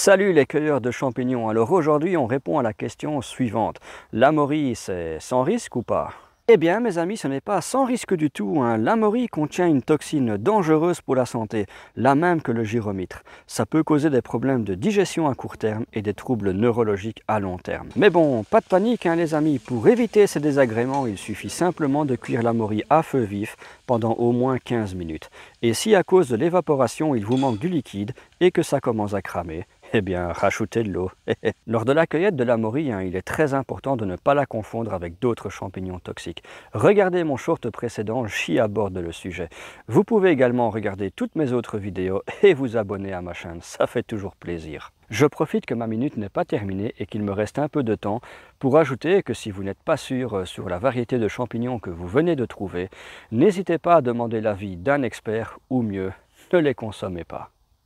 Salut les cueilleurs de champignons, alors aujourd'hui on répond à la question suivante. L'amori, c'est sans risque ou pas eh bien, mes amis, ce n'est pas sans risque du tout. Hein. la L'amorie contient une toxine dangereuse pour la santé, la même que le gyromitre. Ça peut causer des problèmes de digestion à court terme et des troubles neurologiques à long terme. Mais bon, pas de panique, hein, les amis. Pour éviter ces désagréments, il suffit simplement de cuire l'amori à feu vif pendant au moins 15 minutes. Et si à cause de l'évaporation, il vous manque du liquide et que ça commence à cramer, Eh bien, rajoutez de l'eau. Lors de la cueillette de la morille, hein, il est très important de ne pas la confondre avec d'autres champignons toxiques. Regardez mon short précédent, j'y aborde le sujet. Vous pouvez également regarder toutes mes autres vidéos et vous abonner à ma chaîne, ça fait toujours plaisir. Je profite que ma minute n'est pas terminée et qu'il me reste un peu de temps pour ajouter que si vous n'êtes pas sûr euh, sur la variété de champignons que vous venez de trouver, n'hésitez pas à demander l'avis d'un expert ou mieux, ne les consommez pas.